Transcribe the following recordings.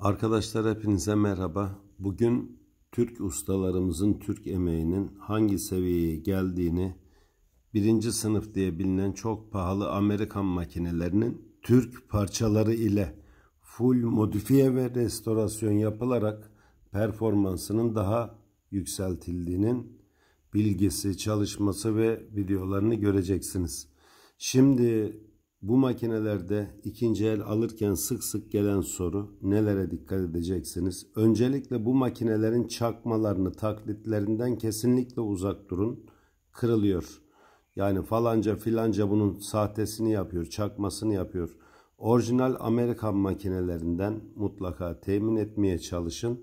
Arkadaşlar hepinize merhaba. Bugün Türk ustalarımızın Türk emeğinin hangi seviyeye geldiğini birinci sınıf diye bilinen çok pahalı Amerikan makinelerinin Türk parçaları ile full modifiye ve restorasyon yapılarak performansının daha yükseltildiğinin bilgisi, çalışması ve videolarını göreceksiniz. Şimdi bu makinelerde ikinci el alırken sık sık gelen soru nelere dikkat edeceksiniz? Öncelikle bu makinelerin çakmalarını taklitlerinden kesinlikle uzak durun. Kırılıyor. Yani falanca filanca bunun sahtesini yapıyor, çakmasını yapıyor. Orijinal Amerikan makinelerinden mutlaka temin etmeye çalışın.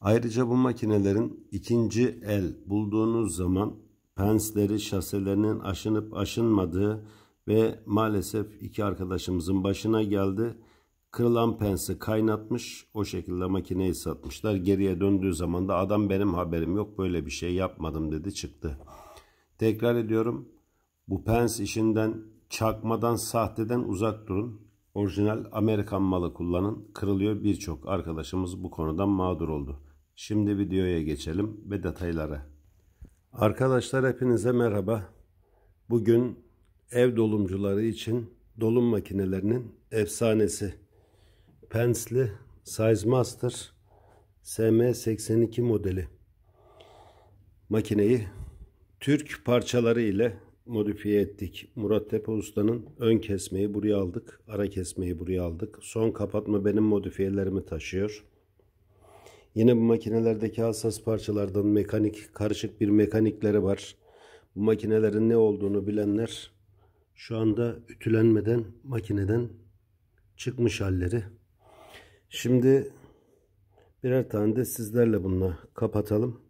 Ayrıca bu makinelerin ikinci el bulduğunuz zaman pensleri, şaselerinin aşınıp aşınmadığı ve maalesef iki arkadaşımızın başına geldi. Kırılan pensi kaynatmış o şekilde makineyi satmışlar. Geriye döndüğü zaman da adam benim haberim yok böyle bir şey yapmadım dedi çıktı. Tekrar ediyorum bu pens işinden çakmadan sahteden uzak durun. Orijinal Amerikan malı kullanın. Kırılıyor birçok arkadaşımız bu konudan mağdur oldu. Şimdi videoya geçelim ve detaylara. Arkadaşlar hepinize merhaba. Bugün ev dolumcuları için dolum makinelerinin efsanesi. Pensli Master SM82 modeli. Makineyi Türk parçaları ile modifiye ettik. Murat Tepe Usta'nın ön kesmeyi buraya aldık. Ara kesmeyi buraya aldık. Son kapatma benim modifiyelerimi taşıyor. Yine bu makinelerdeki hassas parçalardan mekanik, karışık bir mekanikleri var. Bu makinelerin ne olduğunu bilenler şu anda ütülenmeden makineden çıkmış halleri. Şimdi birer tane de sizlerle bununla kapatalım.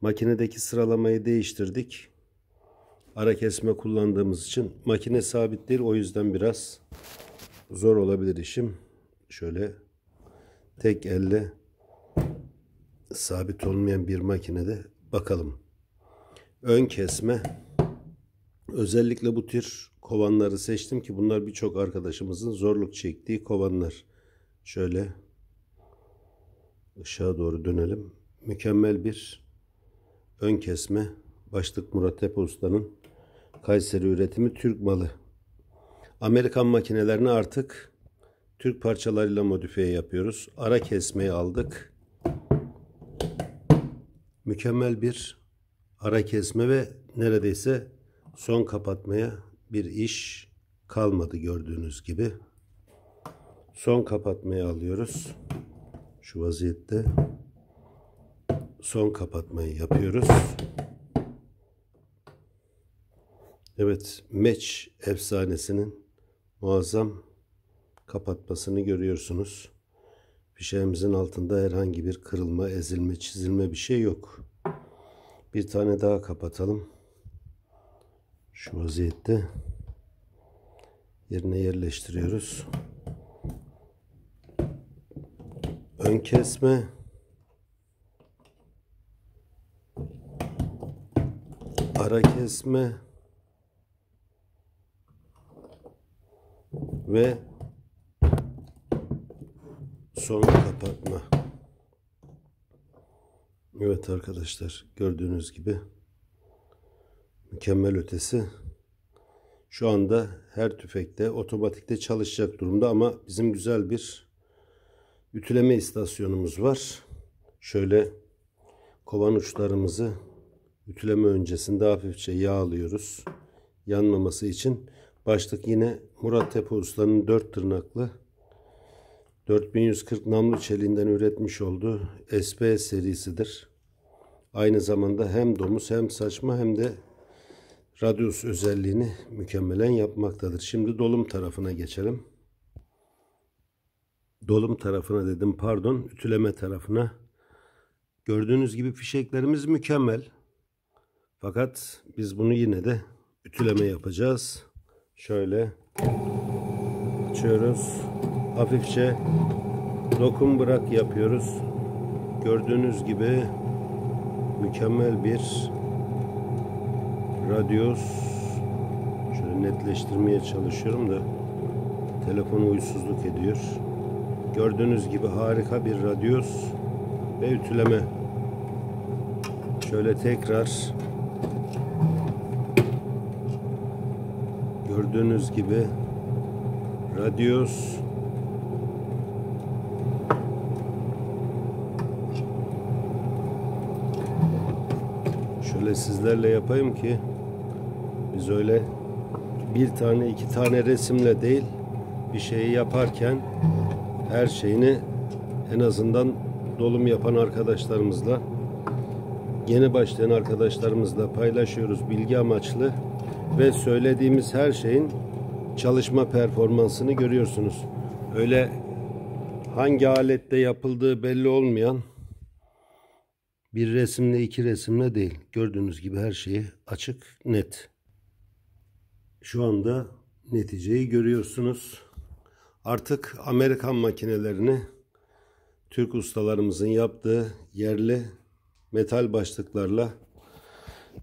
Makinedeki sıralamayı değiştirdik. Ara kesme kullandığımız için makine sabit değil o yüzden biraz zor olabilir işim. Şöyle tek elle sabit olmayan bir makinede bakalım. Ön kesme Özellikle bu tür kovanları seçtim ki bunlar birçok arkadaşımızın zorluk çektiği kovanlar. Şöyle ışığa doğru dönelim. Mükemmel bir ön kesme. Başlık Murat Tepe Usta'nın Kayseri üretimi Türk malı. Amerikan makinelerini artık Türk parçalarıyla modifiye yapıyoruz. Ara kesmeyi aldık. Mükemmel bir ara kesme ve neredeyse son kapatmaya bir iş kalmadı gördüğünüz gibi. Son kapatmayı alıyoruz. Şu vaziyette son kapatmayı yapıyoruz. Evet, meç efsanesinin muazzam kapatmasını görüyorsunuz. Fişeğimizin altında herhangi bir kırılma, ezilme, çizilme bir şey yok. Bir tane daha kapatalım şu vaziyette yerine yerleştiriyoruz. Ön kesme ara kesme ve son kapatma. Evet arkadaşlar gördüğünüz gibi mükemmel ötesi. Şu anda her tüfekte otomatikte çalışacak durumda ama bizim güzel bir ütüleme istasyonumuz var. Şöyle kovan uçlarımızı ütüleme öncesinde hafifçe yağlıyoruz. Yanmaması için başlık yine Murat Tepe Usta'nın dört tırnaklı 4140 namlu çeliğinden üretmiş olduğu SP serisidir. Aynı zamanda hem domuz hem saçma hem de radyus özelliğini mükemmelen yapmaktadır. Şimdi dolum tarafına geçelim. Dolum tarafına dedim pardon, ütüleme tarafına. Gördüğünüz gibi fişeklerimiz mükemmel. Fakat biz bunu yine de ütüleme yapacağız. Şöyle açıyoruz. Hafifçe lokum bırak yapıyoruz. Gördüğünüz gibi mükemmel bir radyos şöyle netleştirmeye çalışıyorum da telefon uysuzluk ediyor. Gördüğünüz gibi harika bir radyos ve ütüleme. Şöyle tekrar gördüğünüz gibi radyos şöyle sizlerle yapayım ki etmeliyiz. Öyle bir tane iki tane resimle değil bir şeyi yaparken her şeyini en azından dolum yapan arkadaşlarımızla yeni başlayan arkadaşlarımızla paylaşıyoruz bilgi amaçlı ve söylediğimiz her şeyin çalışma performansını görüyorsunuz. Öyle hangi alette yapıldığı belli olmayan bir resimle iki resimle değil. Gördüğünüz gibi her şeyi açık, net. Şu anda neticeyi görüyorsunuz. Artık Amerikan makinelerini Türk ustalarımızın yaptığı yerli metal başlıklarla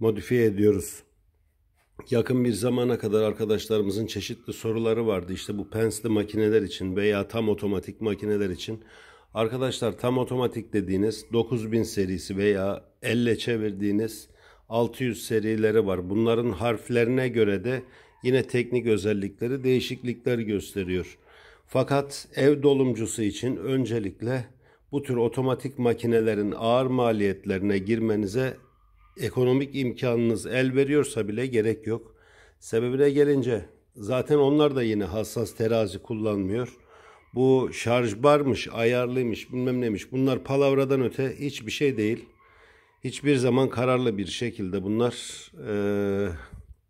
modifiye ediyoruz. Yakın bir zamana kadar arkadaşlarımızın çeşitli soruları vardı. İşte bu pensli makineler için veya tam otomatik makineler için. Arkadaşlar tam otomatik dediğiniz 9000 serisi veya elle çevirdiğiniz 600 serileri var. Bunların harflerine göre de yine teknik özellikleri değişiklikler gösteriyor. Fakat ev dolumcusu için öncelikle bu tür otomatik makinelerin ağır maliyetlerine girmenize ekonomik imkanınız el veriyorsa bile gerek yok. Sebebine gelince zaten onlar da yine hassas terazi kullanmıyor. Bu şarj barmış, ayarlıymış, bilmem neymiş. Bunlar palavradan öte hiçbir şey değil. Hiçbir zaman kararlı bir şekilde bunlar e,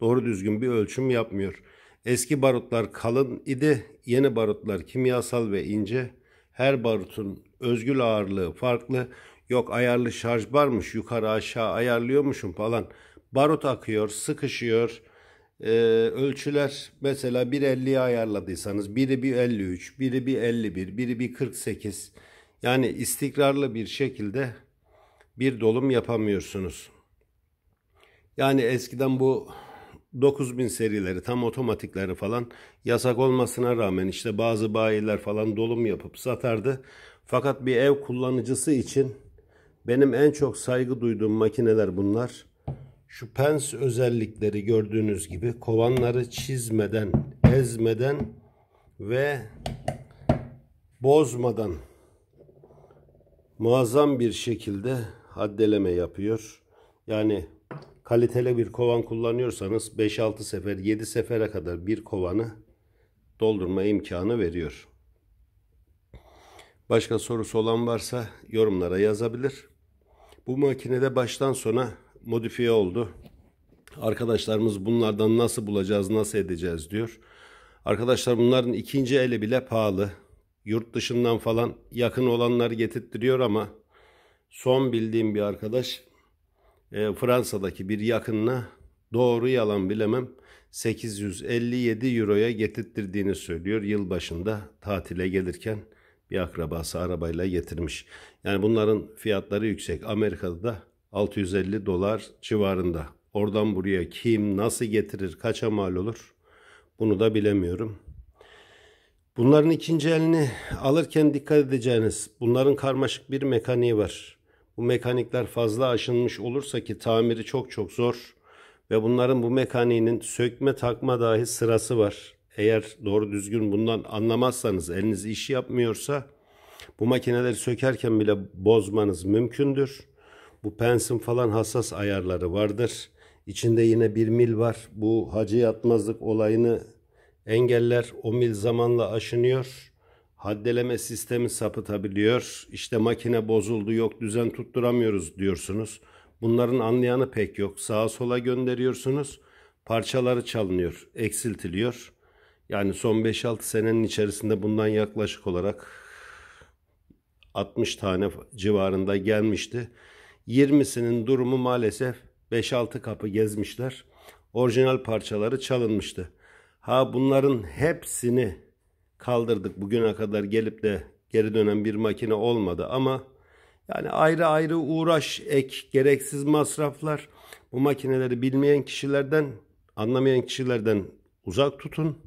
Doğru düzgün bir ölçüm yapmıyor. Eski barutlar kalın idi, yeni barutlar kimyasal ve ince. Her barutun özgül ağırlığı farklı. Yok ayarlı şarj varmış, yukarı aşağı ayarlıyormuşum falan. Barut akıyor, sıkışıyor. Ee, ölçüler mesela 1.50'ye ayarladıysanız biri bir 53, biri bir 51, biri bir 48. Yani istikrarlı bir şekilde bir dolum yapamıyorsunuz. Yani eskiden bu 9000 serileri tam otomatikleri falan yasak olmasına rağmen işte bazı bayiler falan dolum yapıp satardı. Fakat bir ev kullanıcısı için benim en çok saygı duyduğum makineler bunlar. Şu pens özellikleri gördüğünüz gibi kovanları çizmeden, ezmeden ve bozmadan muazzam bir şekilde haddeleme yapıyor. Yani kaliteli bir kovan kullanıyorsanız 5-6 sefer 7 sefere kadar bir kovanı doldurma imkanı veriyor. Başka sorusu olan varsa yorumlara yazabilir. Bu makinede baştan sona modifiye oldu. Arkadaşlarımız bunlardan nasıl bulacağız, nasıl edeceğiz diyor. Arkadaşlar bunların ikinci eli bile pahalı. Yurt dışından falan yakın olanlar getirttiriyor ama son bildiğim bir arkadaş e, Fransa'daki bir yakınına doğru yalan bilemem 857 euroya getirttirdiğini söylüyor. Yılbaşında tatile gelirken bir akrabası arabayla getirmiş. Yani bunların fiyatları yüksek. Amerika'da da 650 dolar civarında. Oradan buraya kim nasıl getirir, kaça mal olur? Bunu da bilemiyorum. Bunların ikinci elini alırken dikkat edeceğiniz, bunların karmaşık bir mekaniği var bu mekanikler fazla aşınmış olursa ki tamiri çok çok zor ve bunların bu mekaniğinin sökme takma dahi sırası var. Eğer doğru düzgün bundan anlamazsanız eliniz iş yapmıyorsa bu makineleri sökerken bile bozmanız mümkündür. Bu pensin falan hassas ayarları vardır. İçinde yine bir mil var. Bu hacı yatmazlık olayını engeller. O mil zamanla aşınıyor haddeleme sistemi sapıtabiliyor. İşte makine bozuldu yok düzen tutturamıyoruz diyorsunuz. Bunların anlayanı pek yok. Sağa sola gönderiyorsunuz. Parçaları çalınıyor, eksiltiliyor. Yani son 5-6 senenin içerisinde bundan yaklaşık olarak 60 tane civarında gelmişti. 20'sinin durumu maalesef 5-6 kapı gezmişler. Orijinal parçaları çalınmıştı. Ha bunların hepsini kaldırdık. Bugüne kadar gelip de geri dönen bir makine olmadı ama yani ayrı ayrı uğraş, ek, gereksiz masraflar bu makineleri bilmeyen kişilerden, anlamayan kişilerden uzak tutun.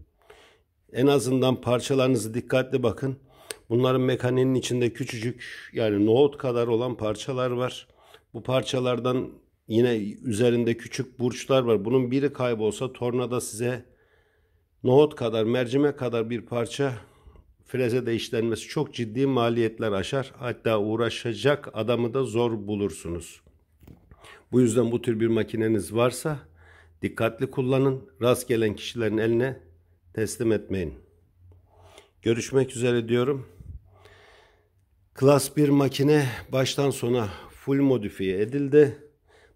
En azından parçalarınızı dikkatli bakın. Bunların mekaniğinin içinde küçücük yani nohut kadar olan parçalar var. Bu parçalardan yine üzerinde küçük burçlar var. Bunun biri kaybolsa tornada size nohut kadar, mercime kadar bir parça freze de işlenmesi çok ciddi maliyetler aşar. Hatta uğraşacak adamı da zor bulursunuz. Bu yüzden bu tür bir makineniz varsa dikkatli kullanın. Rast gelen kişilerin eline teslim etmeyin. Görüşmek üzere diyorum. Klas bir makine baştan sona full modifiye edildi.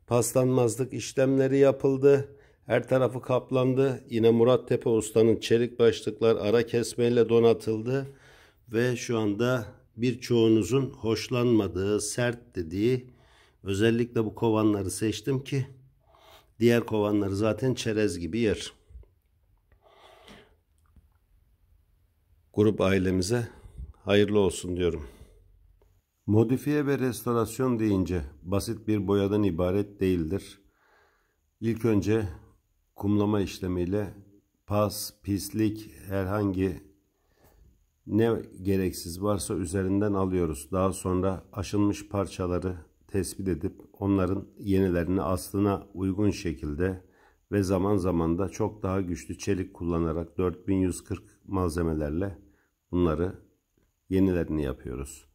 Paslanmazlık işlemleri yapıldı. Her tarafı kaplandı. Yine Murat Tepe Usta'nın çelik başlıklar ara kesmeyle donatıldı. Ve şu anda birçoğunuzun hoşlanmadığı, sert dediği özellikle bu kovanları seçtim ki diğer kovanları zaten çerez gibi yer. Grup ailemize hayırlı olsun diyorum. Modifiye ve restorasyon deyince basit bir boyadan ibaret değildir. İlk önce kumlama işlemiyle pas, pislik, herhangi ne gereksiz varsa üzerinden alıyoruz. Daha sonra aşınmış parçaları tespit edip onların yenilerini aslına uygun şekilde ve zaman zaman da çok daha güçlü çelik kullanarak 4140 malzemelerle bunları yenilerini yapıyoruz.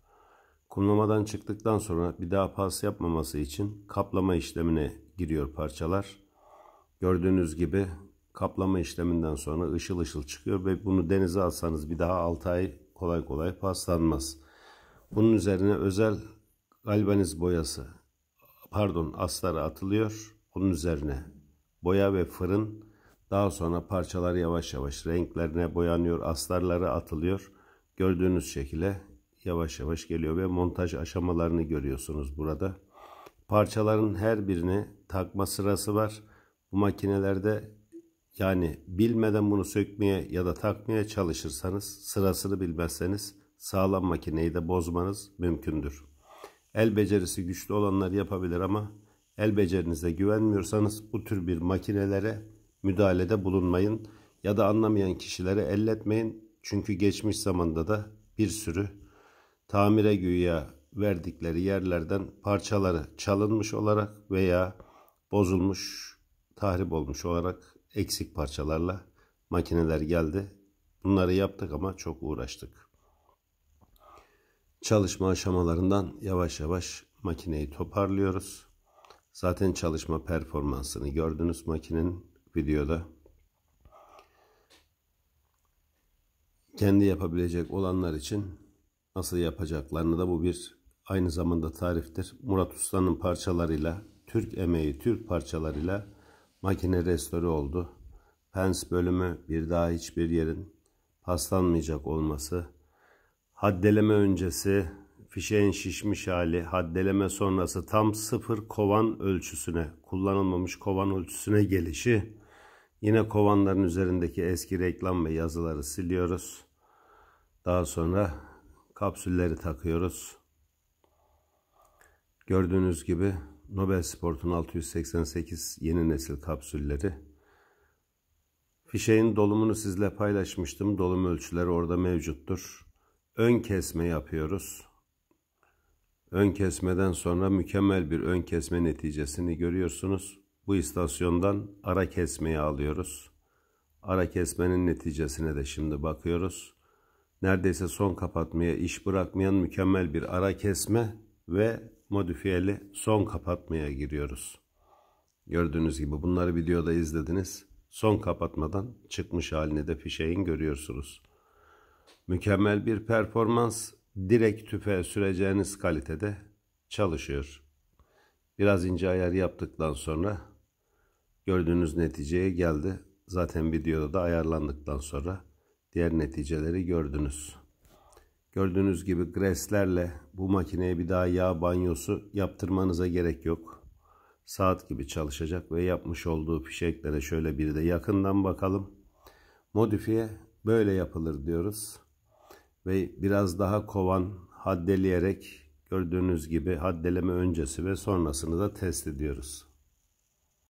Kumlamadan çıktıktan sonra bir daha pas yapmaması için kaplama işlemine giriyor parçalar. Gördüğünüz gibi kaplama işleminden sonra ışıl ışıl çıkıyor ve bunu denize alsanız bir daha 6 ay kolay kolay paslanmaz. Bunun üzerine özel galvaniz boyası pardon astarı atılıyor. Onun üzerine boya ve fırın daha sonra parçalar yavaş yavaş renklerine boyanıyor, astarları atılıyor. Gördüğünüz şekilde yavaş yavaş geliyor ve montaj aşamalarını görüyorsunuz burada. Parçaların her birine takma sırası var. Bu makinelerde yani bilmeden bunu sökmeye ya da takmaya çalışırsanız sırasını bilmezseniz sağlam makineyi de bozmanız mümkündür. El becerisi güçlü olanlar yapabilir ama el becerinize güvenmiyorsanız bu tür bir makinelere müdahalede bulunmayın ya da anlamayan kişilere elletmeyin. Çünkü geçmiş zamanda da bir sürü tamire güya verdikleri yerlerden parçaları çalınmış olarak veya bozulmuş tahrip olmuş olarak eksik parçalarla makineler geldi. Bunları yaptık ama çok uğraştık. Çalışma aşamalarından yavaş yavaş makineyi toparlıyoruz. Zaten çalışma performansını gördünüz makinenin videoda. Kendi yapabilecek olanlar için nasıl yapacaklarını da bu bir aynı zamanda tariftir. Murat Usta'nın parçalarıyla, Türk emeği, Türk parçalarıyla Makine restore oldu. Pens bölümü bir daha hiçbir yerin paslanmayacak olması. Haddeleme öncesi fişeğin şişmiş hali, haddeleme sonrası tam sıfır kovan ölçüsüne, kullanılmamış kovan ölçüsüne gelişi. Yine kovanların üzerindeki eski reklam ve yazıları siliyoruz. Daha sonra kapsülleri takıyoruz. Gördüğünüz gibi Nobel Sport'un 688 yeni nesil kapsülleri. Fişeğin dolumunu sizle paylaşmıştım. Dolum ölçüleri orada mevcuttur. Ön kesme yapıyoruz. Ön kesmeden sonra mükemmel bir ön kesme neticesini görüyorsunuz. Bu istasyondan ara kesmeyi alıyoruz. Ara kesmenin neticesine de şimdi bakıyoruz. Neredeyse son kapatmaya iş bırakmayan mükemmel bir ara kesme ve modifiyeli son kapatmaya giriyoruz. Gördüğünüz gibi bunları videoda izlediniz. Son kapatmadan çıkmış halini de fişeğin görüyorsunuz. Mükemmel bir performans direkt tüfe süreceğiniz kalitede çalışıyor. Biraz ince ayar yaptıktan sonra gördüğünüz neticeye geldi. Zaten videoda da ayarlandıktan sonra diğer neticeleri gördünüz. Gördüğünüz gibi greslerle bu makineye bir daha yağ banyosu yaptırmanıza gerek yok. Saat gibi çalışacak ve yapmış olduğu fişeklere şöyle bir de yakından bakalım. Modifiye böyle yapılır diyoruz. Ve biraz daha kovan haddeleyerek gördüğünüz gibi haddeleme öncesi ve sonrasını da test ediyoruz.